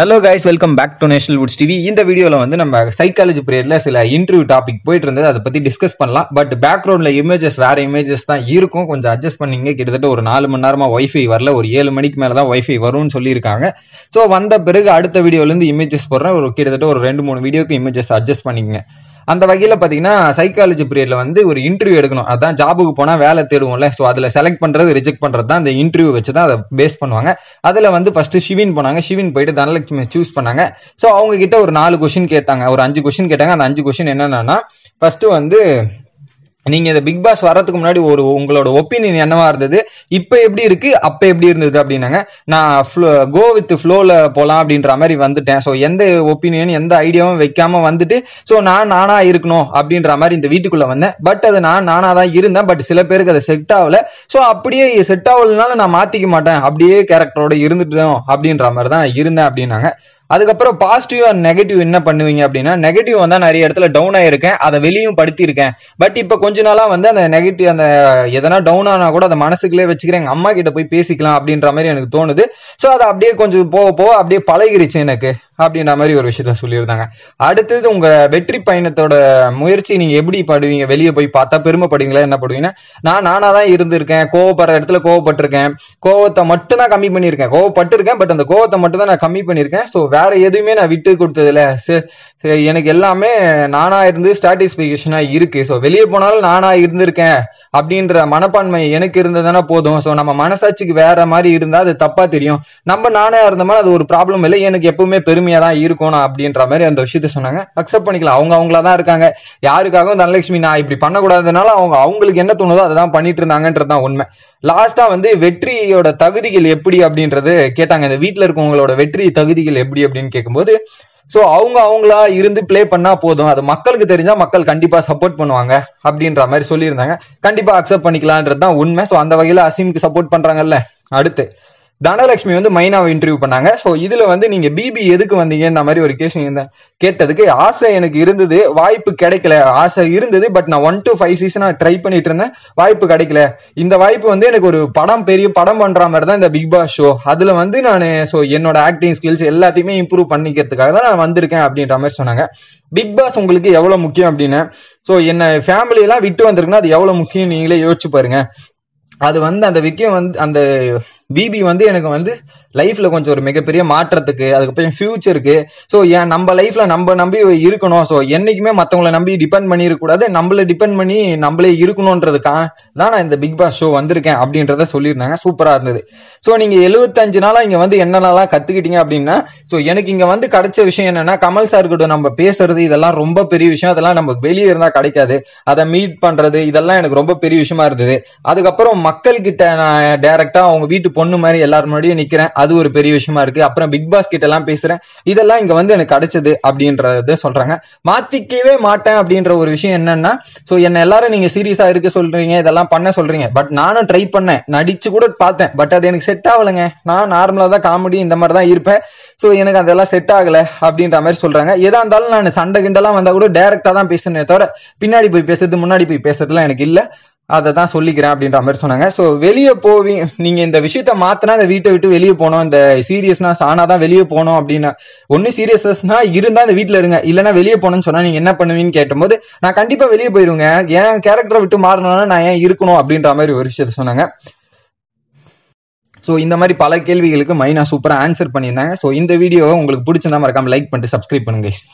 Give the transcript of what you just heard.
hello guys welcome back to national woods TV இந்த வீடியோவில் வந்து நம்ம சைக்காலஜி பீரியடில் சில இன்டர்வியூ டாபிக் போயிட்டு இருந்தது அதை பற்றி டிஸ்கஸ் பண்ணலாம் பட் பேக்ரவுண்டில் இமேஜஸ் வேறு இமேஜஸ் தான் இருக்கும் கொஞ்சம் அட்ஜஸ்ட் பண்ணிங்க கிட்டத்தட்ட ஒரு நாலு மணி நேரமாக ஒய்ஃபை வரல ஒரு ஏழு மணிக்கு மேலே தான் ஒய்ஃபை வரும்னு சொல்லியிருக்காங்க ஸோ வந்த பிறகு அடுத்த வீடியோலேருந்து இமேஜஸ் போடுறேன் ஒரு கிட்டத்தட்ட ஒரு ரெண்டு மூணு வீடியோக்கு இமேஜஸ் அட்ஜஸ்ட் பண்ணிங்க அந்த வகையில் பார்த்தீங்கன்னா சைக்காலஜி பீரியடில் வந்து ஒரு இன்டர்வியூ எடுக்கணும் அதான் ஜாபுக்கு போனால் வேலை தேடுவோம்ல ஸோ அதில் செலக்ட் பண்ணுறது ரிஜெக்ட் பண்ணுறது தான் அந்த இன்டர்வியூ வச்சு தான் அதை பேஸ் பண்ணுவாங்க அதில் வந்து ஃபஸ்ட்டு ஷிவின் போனாங்க ஷிவின் போயிட்டு தனலட்சுமி சூஸ் பண்ணாங்க ஸோ அவங்க கிட்ட ஒரு நாலு கொஷின் கேட்டாங்க ஒரு அஞ்சு கொஷின் கேட்டாங்க அந்த அஞ்சு கொஷின் என்னென்னா ஃபஸ்ட்டு வந்து நீங்க இந்த பிக் பாஸ் வர்றதுக்கு முன்னாடி ஒரு உங்களோட ஒப்பீனியன் என்னவா இருந்தது இப்போ எப்படி இருக்கு அப்ப எப்படி இருந்தது அப்படின்னாங்க நான் கோ வித் ஃப்ளோல போலாம் அப்படின்ற மாதிரி வந்துட்டேன் ஸோ எந்த ஒப்பீனியன் எந்த ஐடியாவும் வைக்காம வந்துட்டு ஸோ நான் நானா இருக்கணும் அப்படின்ற மாதிரி இந்த வீட்டுக்குள்ள வந்தேன் பட் அது நான் நானா தான் இருந்தேன் பட் சில பேருக்கு அது செட் ஆகல ஸோ அப்படியே செட் ஆகலனால நான் மாத்திக்க மாட்டேன் அப்படியே கேரக்டரோட இருந்துட்டோம் அப்படின்ற மாதிரி தான் இருந்தேன் அப்படின்னாங்க அதுக்கப்புறம் பாசிட்டிவ் அண்ட் நெகட்டிவ் என்ன பண்ணுவீங்க அப்படின்னா நெகட்டிவ் வந்தா நிறைய இடத்துல டவுன் ஆயிருக்கேன் அதை வெளியும் படுத்தியிருக்கேன் பட் இப்போ கொஞ்ச நாளாக வந்து அந்த நெகட்டிவ் அந்த எதனா டவுன் ஆனால் கூட அதை மனசுக்குள்ளே வச்சுக்கிறேன் எங்கள் அம்மா கிட்ட போய் பேசிக்கலாம் அப்படின்ற மாதிரி எனக்கு தோணுது ஸோ அதை அப்படியே கொஞ்சம் போக போக அப்படியே பழகிருச்சு எனக்கு அப்படின்ற மாதிரி ஒரு விஷயத்த சொல்லியிருந்தாங்க அடுத்தது உங்க வெற்றி பயணத்தோட முயற்சி நீங்க எப்படி படுவீங்க வெளியே போய் பார்த்தா பெருமைப்படுவீங்களா என்ன படுவீங்கன்னா நான் நானா தான் இருந்திருக்கேன் கோவப்படுற இடத்துல கோவப்பட்டிருக்கேன் கோவத்தை மட்டும் தான் கம்மி பண்ணியிருக்கேன் கோவப்பட்டிருக்கேன் பட் அந்த கோவத்தை மட்டும் தான் நான் கம்மி பண்ணியிருக்கேன் ஸோ வேற எதுவுமே நான் விட்டு கொடுத்ததில்ல எனக்கு எல்லாமே நானா இருந்து ஸ்டாட்டிஸ்பிகேஷனா இருக்கு ஸோ வெளியே போனாலும் நானா இருந்திருக்கேன் அப்படின்ற மனப்பான்மை எனக்கு இருந்ததுன்னா போதும் ஸோ நம்ம மனசாட்சிக்கு வேற மாதிரி இருந்தா அது தப்பா தெரியும் நம்ம நானா இருந்த மாதிரி அது ஒரு ப்ராப்ளம் இல்லை எனக்கு எப்பவுமே பெருமையா தான் இருக்கும் அப்படின்ற மாதிரி அந்த விஷயத்த சொன்னாங்க அக்செப்ட் பண்ணிக்கலாம் அவங்க அவங்களா தான் இருக்காங்க யாருக்காகவும் தனலட்சுமி நான் இப்படி பண்ணக்கூடாதுனால அவங்க அவங்களுக்கு என்ன தோணுதோ அதை தான் பண்ணிட்டு இருந்தாங்கன்றது தான் உண்மை லாஸ்டா வந்து வெற்றியோட தகுதிகள் எப்படி அப்படின்றது கேட்டாங்க இந்த வீட்டில் இருக்கவங்களோட வெற்றி தகுதிகள் எப்படி அப்படின்னு கேட்கும்போது ஸோ அவங்க அவங்களா இருந்து பிளே பண்ணா போதும் அது மக்களுக்கு தெரிஞ்சா மக்கள் கண்டிப்பா சப்போர்ட் பண்ணுவாங்க அப்படின்ற மாதிரி சொல்லியிருந்தாங்க கண்டிப்பா அக்செப்ட் பண்ணிக்கலான்றது தான் உண்மை ஸோ அந்த வகையில அசீமுக்கு சப்போர்ட் பண்றாங்கல்ல அடுத்து தனலட்சுமி வந்து மைனாவை இன்டர்வியூ பண்ணாங்க ஸோ இதுல வந்து நீங்க பிபி எதுக்கு வந்தீங்கன்ற மாதிரி ஒரு கேஸ் கேட்டதுக்கு ஆசை எனக்கு இருந்தது வாய்ப்பு கிடைக்கல ஆசை இருந்தது பட் நான் ஒன் டு ஃபைவ் சீசனா ட்ரை பண்ணிட்டு இருந்தேன் வாய்ப்பு கிடைக்கல இந்த வாய்ப்பு வந்து எனக்கு ஒரு படம் பெரிய படம் பண்ற மாதிரி தான் இந்த பிக் பாஸ் ஷோ அதுல வந்து நான் ஸோ என்னோட ஆக்டிங் ஸ்கில்ஸ் எல்லாத்தையுமே இம்ப்ரூவ் பண்ணிக்கிறதுக்காக தான் நான் வந்திருக்கேன் அப்படின்ற மாதிரி சொன்னாங்க பிக் பாஸ் உங்களுக்கு எவ்வளவு முக்கியம் அப்படின்னு ஸோ என்ன ஃபேமிலியெல்லாம் விட்டு வந்திருக்குன்னா அது எவ்வளவு முக்கியம் நீங்களே யோசிச்சு பாருங்க அது வந்து அந்த விக்கியம் வந்து அந்த பிபி வந்து எனக்கு வந்து லைஃப்ல கொஞ்சம் ஒரு மிகப்பெரிய மாற்றத்துக்கு அதுக்கப்புறம் ஃபியூச்சருக்கு ஸோ என் நம்ம லைஃப்ல நம்ம நம்பி இருக்கணும் ஸோ என்னைக்குமே மற்றவங்களை நம்பி டிபெண்ட் பண்ணிடக்கூடாது நம்மள டிபெண்ட் பண்ணி நம்மளே இருக்கணும்ன்றதுக்காக தான் நான் இந்த பிக் பாஸ் ஷோ வந்திருக்கேன் அப்படின்றத சொல்லியிருந்தாங்க சூப்பராக இருந்தது ஸோ நீங்க எழுபத்தஞ்சு நாளாக இங்க வந்து என்னென்னலாம் கத்துக்கிட்டீங்க அப்படின்னா ஸோ எனக்கு இங்க வந்து கிடைச்ச விஷயம் என்னன்னா கமல் சார் கூட நம்ம பேசுறது இதெல்லாம் ரொம்ப பெரிய விஷயம் அதெல்லாம் நமக்கு வெளியே இருந்தா கிடைக்காது அதை மீட் பண்றது இதெல்லாம் எனக்கு ரொம்ப பெரிய விஷயமா இருந்தது அதுக்கப்புறம் மக்கள் கிட்ட நான் டைரக்டா அவங்க வீட்டு பொண்ணு மாதிரி எல்லாரும் முன்னாடியும் நிக்கிறேன் அது ஒரு பெரிய விஷயமா இருக்கு அப்புறம் பிக் பாஸ் கிட்ட எல்லாம் பேசுறேன் இதெல்லாம் இங்க வந்து எனக்கு கிடைச்சது அப்படின்றத சொல்றாங்க மாத்திக்கவே மாட்டேன் அப்படின்ற ஒரு விஷயம் என்னன்னா சோ என்ன எல்லாரும் நீங்க சீரியஸா இருக்க சொல்றீங்க இதெல்லாம் பண்ண சொல்றீங்க பட் நானும் ட்ரை பண்ணேன் நடிச்சு கூட பார்த்தேன் பட் அது எனக்கு செட் ஆகலைங்க நான் நார்மலா தான் காமெடி இந்த மாதிரி தான் இருப்பேன் ஸோ எனக்கு அதெல்லாம் செட் ஆகல அப்படின்ற மாதிரி சொல்றாங்க எதா இருந்தாலும் நான் சண்டை கிண்டெல்லாம் வந்தா கூட டைரக்டா தான் பேசுனேன் தவிர பின்னாடி போய் பேசுறது முன்னாடி போய் பேசுறதுலாம் எனக்கு இல்லை அதை தான் சொல்லிக்கிறேன் அப்படின்ற மாதிரி சொன்னாங்க ஸோ வெளியே போவி நீங்கள் இந்த விஷயத்த மாத்தினா அந்த வீட்டை விட்டு வெளியே போனோம் இந்த சீரியஸ்னா சானா தான் வெளியே போனோம் அப்படின்னா ஒன்று சீரியஸ்னா இருந்தால் அந்த வீட்டில் இருங்க இல்லைனா வெளியே போனோம்னு சொன்னால் நீங்கள் என்ன பண்ணுவீங்கன்னு கேட்டபோது நான் கண்டிப்பாக வெளியே போயிருவேங்க என் கேரக்டரை விட்டு மாறணும்னா நான் ஏன் இருக்கணும் அப்படின்ற மாதிரி ஒரு விஷயத்த சொன்னாங்க ஸோ இந்த மாதிரி பல கேள்விகளுக்கு மைனா சூப்பராக ஆன்சர் பண்ணியிருந்தாங்க ஸோ இந்த வீடியோவை உங்களுக்கு பிடிச்சிருந்தா மறக்காமல் லைக் பண்ணிட்டு சப்ஸ்கிரைப் பண்ணுங்க